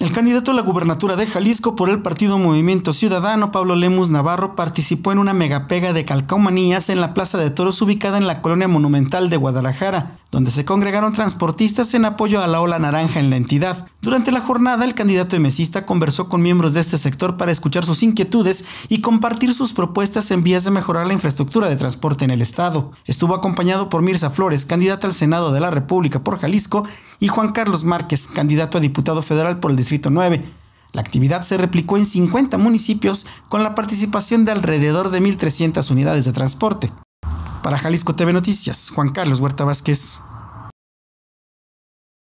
El candidato a la gubernatura de Jalisco por el partido Movimiento Ciudadano, Pablo Lemus Navarro, participó en una megapega de calcomanías en la Plaza de Toros ubicada en la colonia monumental de Guadalajara, donde se congregaron transportistas en apoyo a la ola naranja en la entidad. Durante la jornada, el candidato emesista conversó con miembros de este sector para escuchar sus inquietudes y compartir sus propuestas en vías de mejorar la infraestructura de transporte en el Estado. Estuvo acompañado por Mirza Flores, candidata al Senado de la República por Jalisco, y Juan Carlos Márquez, candidato a diputado federal por el Distrito 9. La actividad se replicó en 50 municipios con la participación de alrededor de 1.300 unidades de transporte. Para Jalisco TV Noticias, Juan Carlos Huerta Vázquez.